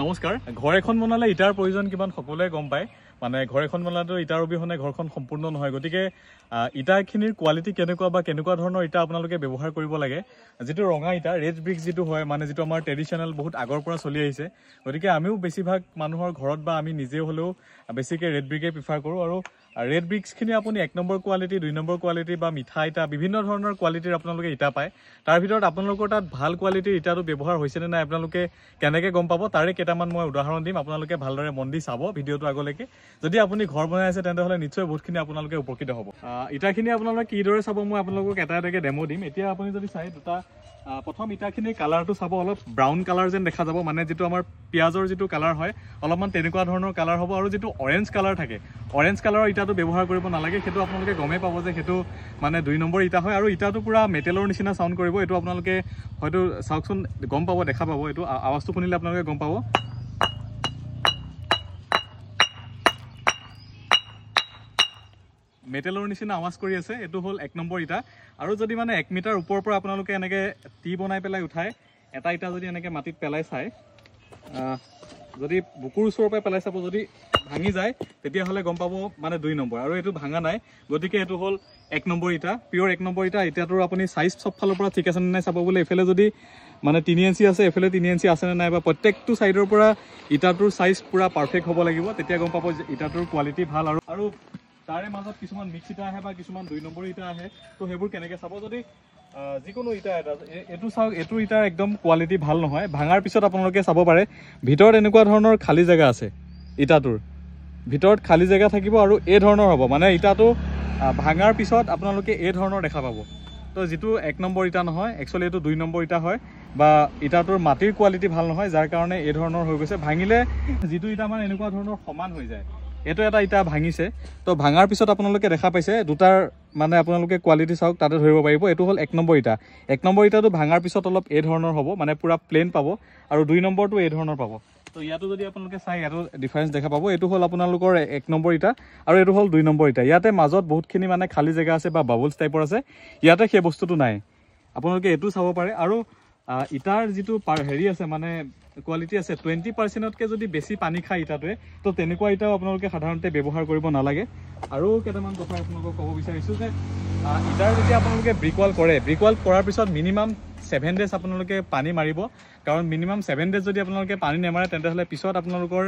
নমস্কাৰ ঘৰ এখন বনালে ইটাৰ প্ৰয়োজন কিমান সকলোৱে গম পায় মানে ঘৰ এখন বনালেতো ইটাৰ অবিহনে ঘৰখন সম্পূৰ্ণ নহয় গতিকে ইটাখিনিৰ কোৱালিটি কেনেকুৱা বা কেনেকুৱা ধৰণৰ ইটা আপোনালোকে ব্যৱহাৰ কৰিব লাগে যিটো ৰঙা ইটা ৰেড ব্ৰিক্স যিটো হয় মানে যিটো আমাৰ ট্ৰেডিশ্যনেল বহুত আগৰ পৰা চলি আহিছে গতিকে আমিও বেছিভাগ মানুহৰ ঘৰত বা আমি নিজে হ'লেও বেছিকৈ ৰেড ব্ৰিকেই প্ৰিফাৰ কৰোঁ আৰু ৰেড ব্ৰিক্সখিনি আপুনি এক নম্বৰ কোৱালিটি দুই নম্বৰ কোৱালিটি বা মিঠা ইটা বিভিন্ন ধৰণৰ কোৱালিটিৰ আপোনালোকে ইটা পায় তাৰ ভিতৰত আপোনালোকৰ তাত ভাল কোৱালিটিৰ ইটাটো ব্যৱহাৰ হৈছেনে নাই আপোনালোকে কেনেকৈ গম পাব তাৰে কেইটামান মই উদাহৰণ দিম আপোনালোকে ভালদৰে মন দি চাব ভিডিঅ'টো আগলৈকে যদি আপুনি ঘৰ বনাই আছে তেন্তেহ'লে নিশ্চয় বহুতখিনি আপোনালোকে উপকৃত হ'ব ইটাখিনি আপোনালোকে কিদৰে চাব মই আপোনালোকক এটা এটাকৈ ডেমো দিম এতিয়া আপুনি যদি চাই দুটা প্ৰথম ইটাখিনিৰ কালাৰটো চাব অলপ ব্ৰাউন কালাৰ যেন দেখা যাব মানে যিটো আমাৰ পিয়াজৰ যিটো কালাৰ হয় অলপমান তেনেকুৱা ধৰণৰ কালাৰ হ'ব আৰু যিটো অৰেঞ্জ কালাৰ থাকে অৰেঞ্জ কালাৰৰ ইটাটো ব্যৱহাৰ কৰিব নালাগে সেইটো আপোনালোকে গমেই পাব যে সেইটো মানে দুই নম্বৰ ইটা হয় আৰু ইটাটো পূৰা মেটেলৰ নিচিনা চাউণ্ড কৰিব এইটো আপোনালোকে হয়তো চাওকচোন গম পাব দেখা পাব এইটো আৱাজটো শুনিলে আপোনালোকে গম পাব মেটেলৰ নিচিনা আৱাজ কৰি আছে এইটো হ'ল এক নম্বৰ ইটা আৰু যদি মানে এক মিটাৰ ওপৰৰ পৰা আপোনালোকে এনেকৈ টি বনাই পেলাই উঠায় এটা ইটা যদি এনেকৈ মাটিত পেলাই চায় যদি বুকুৰ ওচৰৰ পৰা পেলাই চাব যদি ভাঙি যায় তেতিয়াহ'লে গম পাব মানে দুই নম্বৰ আৰু এইটো ভাঙা নাই গতিকে এইটো হ'ল এক নম্বৰ ইটা পিয়ৰ এক নম্বৰ ইটা ইটাটোৰ আপুনি চাইজ চবফালৰ পৰা ঠিক আছেনে নাই চাব বোলে এইফালে যদি মানে তিনি এঞ্চি আছে এইফালে তিনি এঞ্চি আছেনে নাই বা প্ৰত্যেকটো ছাইডৰ পৰা ইটাটোৰ চাইজ পূৰা পাৰফেক্ট হ'ব লাগিব তেতিয়া গম পাব যে ইটাটোৰ কোৱালিটি ভাল আৰু আৰু তাৰে মাজত কিছুমান মিক্স ইটা আহে বা কিছুমান দুই নম্বৰ ইটা আহে তো সেইবোৰ কেনেকৈ চাব যদি যিকোনো ইটা এটা এইটো চাওক এইটো ইটাৰ একদম কোৱালিটি ভাল নহয় ভাঙাৰ পিছত আপোনালোকে চাব পাৰে ভিতৰত এনেকুৱা ধৰণৰ খালী জেগা আছে ইটাটোৰ ভিতৰত খালী জেগা থাকিব আৰু এই ধৰণৰ হ'ব মানে ইটাটো ভাঙাৰ পিছত আপোনালোকে এই ধৰণৰ দেখা পাব তো যিটো এক নম্বৰ ইটা নহয় একচুৱেলি এইটো দুই নম্বৰ ইটা হয় বা ইটাটোৰ মাটিৰ কোৱালিটি ভাল নহয় যাৰ কাৰণে এই ধৰণৰ হৈ গৈছে ভাঙিলে যিটো ইটা মানে এনেকুৱা ধৰণৰ সমান হৈ যায় এইটো এটা ইটা ভাঙিছে তো ভাঙাৰ পিছত আপোনালোকে দেখা পাইছে দুটাৰ মানে আপোনালোকে কোৱালিটি চাওক তাতে ধৰিব পাৰিব এইটো হ'ল এক নম্বৰ ইটা এক নম্বৰ ইটাটো ভাঙাৰ পিছত অলপ এই ধৰণৰ হ'ব মানে পূৰা প্লেইন পাব আৰু দুই নম্বৰটো এই ধৰণৰ পাব তো ইয়াতো যদি আপোনালোকে চাই ইয়াতো ডিফাৰেঞ্চ দেখা পাব এইটো হ'ল আপোনালোকৰ এক নম্বৰ ইটা আৰু এইটো হ'ল দুই নম্বৰ ইটা ইয়াতে মাজত বহুতখিনি মানে খালী জেগা আছে বা বাবলছ টাইপৰ আছে ইয়াতে সেই বস্তুটো নাই আপোনালোকে এইটো চাব পাৰে আৰু ইটাৰ যিটো হেৰি আছে মানে কোৱালিটি আছে টুৱেণ্টি পাৰ্চেণ্টতকৈ যদি বেছি পানী খায় ইটাটোৱে তো তেনেকুৱা ইটাও আপোনালোকে সাধাৰণতে ব্যৱহাৰ কৰিব নালাগে আৰু কেইটামান কথা আপোনালোকক ক'ব বিচাৰিছোঁ যে ইটাৰ যেতিয়া আপোনালোকে ব্ৰিকৱাল কৰে ব্ৰিকৱাল কৰাৰ পিছত মিনিমাম ছেভেন ডেজ আপোনালোকে পানী মাৰিব কাৰণ মিনিমাম ছেভেন ডেজ যদি আপোনালোকে পানী নেমাৰে তেন্তেহ'লে পিছত আপোনালোকৰ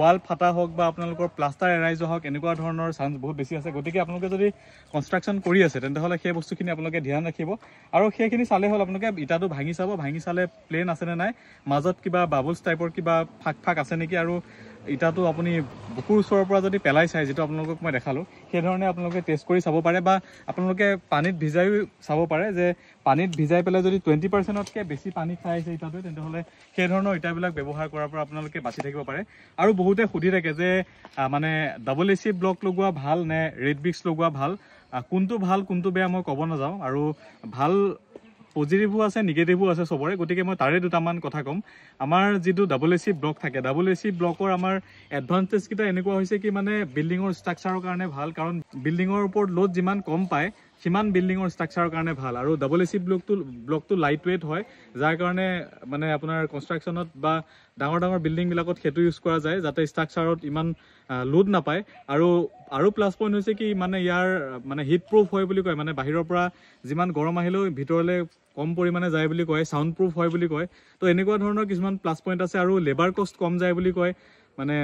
ৱাল ফাটা হওক বা আপোনালোকৰ প্লাষ্টাৰ এৰাই যোৱা হওক এনেকুৱা ধৰণৰ চান্স বহুত বেছি আছে গতিকে আপোনালোকে যদি কনষ্ট্ৰাকশ্যন কৰি আছে তেন্তেহ'লে সেই বস্তুখিনি আপোনালোকে ধ্যান ৰাখিব আৰু সেইখিনি চালে হ'ল আপোনালোকে ইটাটো ভাঙি চাব ভাঙি চালে প্লেন আছেনে নাই মাজত কিবা বাবলছ টাইপৰ কিবা ফাক ফাক আছে নেকি আৰু ইটাটো আপুনি বুকুৰ ওচৰৰ পৰা যদি পেলাই চায় যিটো আপোনালোকক মই দেখালোঁ সেইধৰণে আপোনালোকে টেষ্ট কৰি চাব পাৰে বা আপোনালোকে পানীত ভিজাইও চাব পাৰে যে পানীত ভিজাই পেলাই আপোনালোকে যদি টুৱেণ্টি পাৰ্চেণ্টতকৈ বেছি পানী খাই আছে ইটাটোৱে তেনেহ'লে সেই ধৰণৰ ইটাবিলাক ব্যৱহাৰ কৰাৰ পৰা আপোনালোকে বাচি থাকিব পাৰে আৰু বহুতে সুধি থাকে যে মানে ডাবল এ চি ব্লক লগোৱা ভাল নে ৰেড ব্ৰিক্স লগোৱা ভাল কোনটো ভাল কোনটো বেয়া মই ক'ব নাযাওঁ আৰু ভাল পজিটিভো আছে নিগেটিভো আছে চবৰে গতিকে মই তাৰে দুটামান কথা ক'ম আমাৰ যিটো ডাবল এ চি ব্লক থাকে ডাবল এ চি ব্লকৰ আমাৰ এডভান্টেজকেইটা এনেকুৱা হৈছে কি মানে বিল্ডিঙৰ ষ্ট্ৰাকচাৰৰ কাৰণে ভাল কাৰণ বিল্ডিঙৰ ওপৰত লোড যিমান কম পায় সিমান বিল্ডিঙৰ ষ্ট্ৰাকচাৰৰ কাৰণে ভাল আৰু ডাবল এ চি ব্লকটো ব্লকটো লাইট ৱেইট হয় যাৰ কাৰণে মানে আপোনাৰ কনষ্ট্ৰাকশ্যনত বা ডাঙৰ ডাঙৰ বিল্ডিংবিলাকত সেইটো ইউজ কৰা যায় যাতে ষ্ট্ৰাকচাৰত ইমান লোড নাপায় আৰু আৰু প্লাছ পইণ্ট হৈছে কি মানে ইয়াৰ মানে হিট প্ৰুফ হয় বুলি কয় মানে বাহিৰৰ পৰা যিমান গৰম আহিলেও ভিতৰলৈ কম পৰিমাণে যায় বুলি কয় চাউণ্ড প্ৰুফ হয় বুলি কয় তো এনেকুৱা ধৰণৰ কিছুমান প্লাছ পইণ্ট আছে আৰু লেবাৰ কষ্ট কম যায় বুলি কয় মানে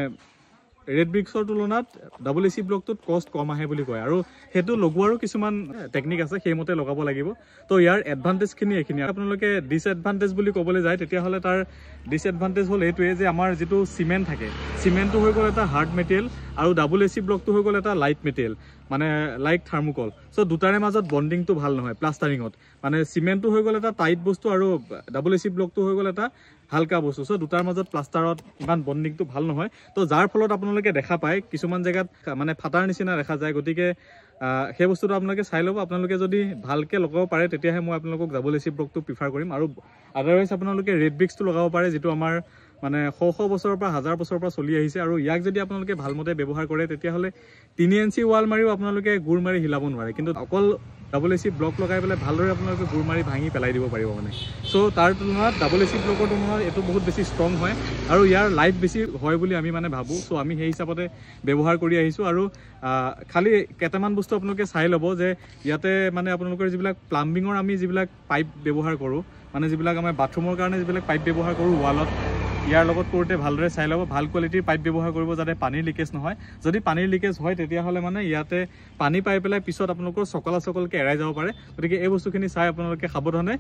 ৰেড ব্ৰিক্সৰ তুলনাত ডাবল এ চি ব্লকটোত কষ্ট কম আহে বুলি কয় আৰু সেইটো লগোৱাৰো কিছুমান টেকনিক আছে সেইমতে লগাব লাগিব তো ইয়াৰ এডভান্টেজখিনি এইখিনি আপোনালোকে ডিছএডভান্টেজ বুলি ক'বলৈ যায় তেতিয়াহ'লে তাৰ ডিছএডভান্টেজ হ'ল এইটোৱে যে আমাৰ যিটো চিমেণ্ট থাকে চিমেণ্টটো হৈ গ'ল এটা হাৰ্ড মেটেৰিয়েল আৰু ডাবল এ চি ব্লকটো হৈ গ'ল এটা লাইট মেটেৰিয়েল মানে লাইক থাৰ্মকল চ' দুটাৰে মাজত বণ্ডিংটো ভাল নহয় প্লাষ্টাৰিঙত মানে চিমেণ্টটো হৈ গ'ল এটা টাইট বস্তু আৰু ডাবল এ চি ব্লকটো হৈ গ'ল এটা হালকা বস্তু সো দুটার মাজত প্লাস্টারত ইমান বন্ডিংটো ভাল নহয় তো যার ফলত আপনাদের দেখা পায় কিছুমান জায়গাত মানে ফাটার নিচিনা দেখা যায় গতিকে সেই বস্তুটা আপনাদের চাই লোক আপনাদের যদি ভালকে লগাব পারে তেতিয়াহে মই আপনাদের ডাবল এসি ব্লকটো প্রিফার করিম আর আদারওয়াইজ আপনাদের রেড ব্রিক্সটো লগাব পারে যেটা আমার মানে শ শ বছরের হাজার বছরের চলি আহিছে আর ইয়াক যদি আপনাদের ভালমতে ব্যবহার করে তেতিয়াহলে তিন ইঞ্চি ওয়াল মারিও আপনাদের গুড় মারি হিলাব নয় কিন্তু অকল ডাবল এচি ব্লক লগাই পেলাই ভালদৰে আপোনালোকে গোৰ মাৰি ভাঙি পেলাই দিব পাৰিব মানে চ' তাৰ তুলনাত ডাবল এচি ব্লকৰ তুলনাত এইটো বহুত বেছি ষ্ট্ৰং হয় আৰু ইয়াৰ লাইফ বেছি হয় বুলি আমি মানে ভাবোঁ চ' আমি সেই হিচাপতে ব্যৱহাৰ কৰি আহিছোঁ আৰু খালী কেইটামান বস্তু আপোনালোকে চাই ল'ব যে ইয়াতে মানে আপোনালোকৰ যিবিলাক প্লাম্বিঙৰ আমি যিবিলাক পাইপ ব্যৱহাৰ কৰোঁ মানে যিবিলাক আমাৰ বাথৰুমৰ কাৰণে যিবিলাক পাইপ ব্যৱহাৰ কৰোঁ ৱালত ইয়াৰ লগত কৰোঁতে ভালদৰে চাই লব ভাল কোৱালিটিৰ পাইপ ব্যৱহাৰ কৰিব যাতে পানীৰ লিকেজ নহয় যদি পানীৰ লিকেজ হয় তেতিয়াহ'লে মানে ইয়াতে পানী পাই পেলাই পিছত আপোনালোকৰ চকলা সকলকে এৰাই যাব পাৰে গতিকে এই বস্তুখিনি চাই আপোনালোকে সাৱধানে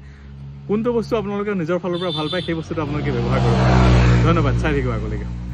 কোনটো বস্তু আপোনালোকে নিজৰ ফালৰ পৰা ভাল পায় সেই বস্তুটো আপোনালোকে ব্যৱহাৰ কৰিব ধন্যবাদ চাই থাকিব আগলৈকে